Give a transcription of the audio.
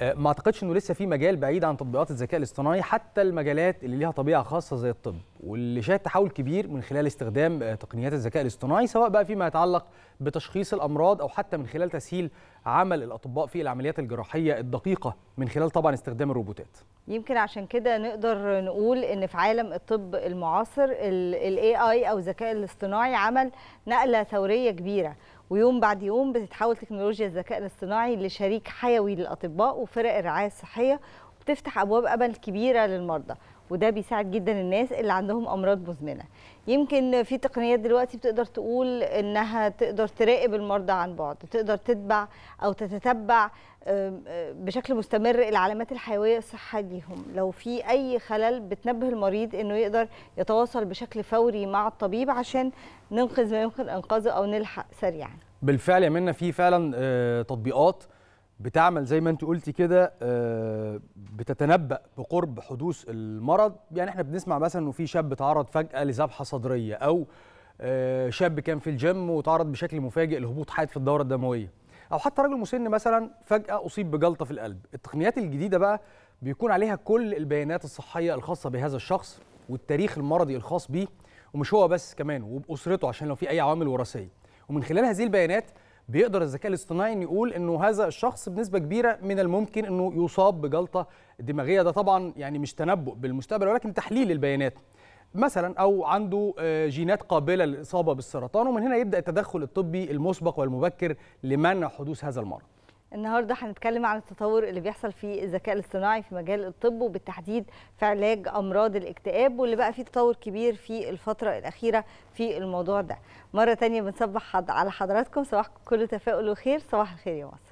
آه، ما اعتقدش انه لسه في مجال بعيد عن تطبيقات الذكاء الاصطناعي حتى المجالات اللي ليها طبيعه خاصه زي الطب واللي شاهد تحول كبير من خلال استخدام آه، تقنيات الذكاء الاصطناعي سواء بقى فيما يتعلق بتشخيص الامراض او حتى من خلال تسهيل عمل الاطباء في العمليات الجراحيه الدقيقه من خلال طبعا استخدام الروبوتات يمكن عشان كده نقدر نقول ان في عالم الطب المعاصر الاي اي او الذكاء الاصطناعي عمل نقله ثوريه كبيره ويوم بعد يوم بتتحول تكنولوجيا الذكاء الاصطناعي لشريك حيوي للاطباء وفرق الرعايه الصحيه وبتفتح ابواب امل كبيره للمرضى وده بيساعد جدا الناس اللي عندهم امراض مزمنه يمكن في تقنيات دلوقتي بتقدر تقول انها تقدر تراقب المرضى عن بعد تقدر تتبع او تتتبع بشكل مستمر العلامات الحيويه الصحيه ليهم لو في اي خلل بتنبه المريض انه يقدر يتواصل بشكل فوري مع الطبيب عشان ننقذ ما يمكن انقاذه او نلحق سريعا بالفعل يا منى في فعلا آه، تطبيقات بتعمل زي ما انت قلتي كده آه، بتتنبأ بقرب حدوث المرض يعني احنا بنسمع مثلا انه في شاب تعرض فجأة لذبحة صدرية او آه، شاب كان في الجيم وتعرض بشكل مفاجئ لهبوط حاد في الدورة الدموية او حتى رجل مسن مثلا فجأة اصيب بجلطة في القلب التقنيات الجديدة بقى بيكون عليها كل البيانات الصحية الخاصة بهذا الشخص والتاريخ المرضي الخاص بيه ومش هو بس كمان وبأسرته عشان لو في اي عوامل وراثية ومن خلال هذه البيانات بيقدر الذكاء الاصطناعي ان يقول انه هذا الشخص بنسبه كبيره من الممكن انه يصاب بجلطه دماغيه ده طبعا يعني مش تنبؤ بالمستقبل ولكن تحليل البيانات مثلا او عنده آه، جينات قابله للاصابه بالسرطان ومن هنا يبدا التدخل الطبي المسبق والمبكر لمنع حدوث هذا المرض النهارده هنتكلم عن التطور اللي بيحصل في الذكاء الاصطناعي في مجال الطب وبالتحديد في علاج امراض الاكتئاب واللي بقى فيه تطور كبير في الفتره الاخيره في الموضوع ده. مره تانية بنصبح على حضراتكم صباحكم كل تفاؤل وخير، صباح الخير يا مصر.